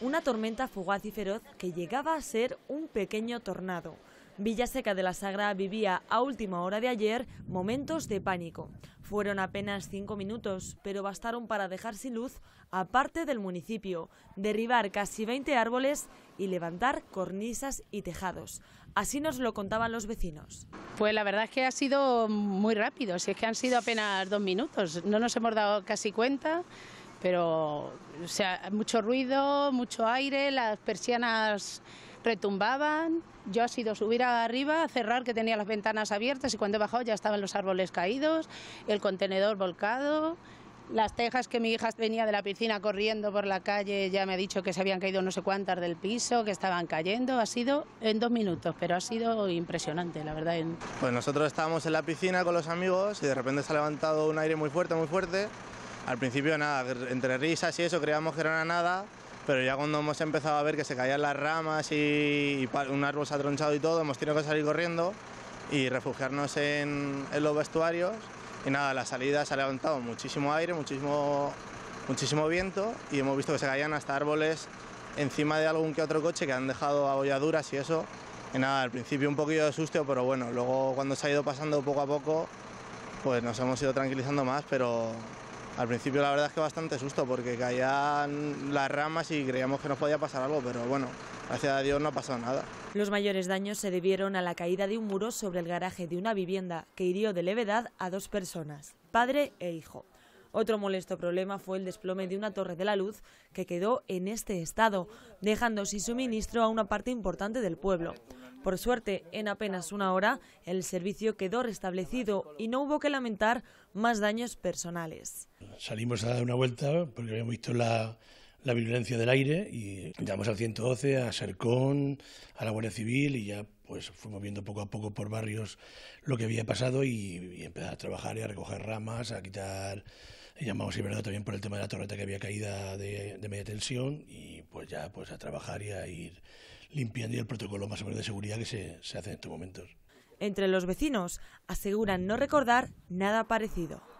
una tormenta fugaz y feroz que llegaba a ser un pequeño tornado. Villaseca de la Sagra vivía a última hora de ayer momentos de pánico. Fueron apenas cinco minutos, pero bastaron para dejar sin luz a parte del municipio, derribar casi 20 árboles y levantar cornisas y tejados. Así nos lo contaban los vecinos. Pues la verdad es que ha sido muy rápido, si es que han sido apenas dos minutos, no nos hemos dado casi cuenta pero o sea, mucho ruido, mucho aire, las persianas retumbaban. Yo ha sido subir arriba, cerrar que tenía las ventanas abiertas y cuando he bajado ya estaban los árboles caídos, el contenedor volcado, las tejas que mi hija venía de la piscina corriendo por la calle, ya me ha dicho que se habían caído no sé cuántas del piso, que estaban cayendo. Ha sido en dos minutos, pero ha sido impresionante, la verdad. Pues nosotros estábamos en la piscina con los amigos y de repente se ha levantado un aire muy fuerte, muy fuerte al principio nada, entre risas y eso creíamos que era nada, pero ya cuando hemos empezado a ver que se caían las ramas y, un árbol se ha tronchado y todo, hemos tenido que salir corriendo y refugiarnos en, los vestuarios. Y nada, la salida se ha levantado muchísimo aire, muchísimo, muchísimo viento y hemos visto que se caían hasta árboles encima de algún que otro coche que han dejado abolladuras y eso. Y nada, al principio un poquillo de susto, pero bueno, luego cuando se ha ido pasando poco a poco, pues nos hemos ido tranquilizando más, pero, al principio la verdad es que bastante susto porque caían las ramas y creíamos que nos podía pasar algo, pero bueno, gracias a Dios no ha pasado nada. Los mayores daños se debieron a la caída de un muro sobre el garaje de una vivienda que hirió de levedad a dos personas, padre e hijo. Otro molesto problema fue el desplome de una torre de la luz que quedó en este estado, dejando sin suministro a una parte importante del pueblo. Por suerte, en apenas una hora, el servicio quedó restablecido y no hubo que lamentar más daños personales. Salimos a dar una vuelta porque habíamos visto la, violencia del aire y llegamos al 112, a Sercón, a la Guardia Civil y ya pues fuimos viendo poco a poco por barrios lo que había pasado y, y a trabajar y a recoger ramas, a quitar, llamamos verdad, también por el tema de la torreta que había caída de, de media tensión pues ya pues a trabajar y a ir limpiando el protocolo más o menos de seguridad que se, se hace en estos momentos. Entre los vecinos aseguran no recordar nada parecido.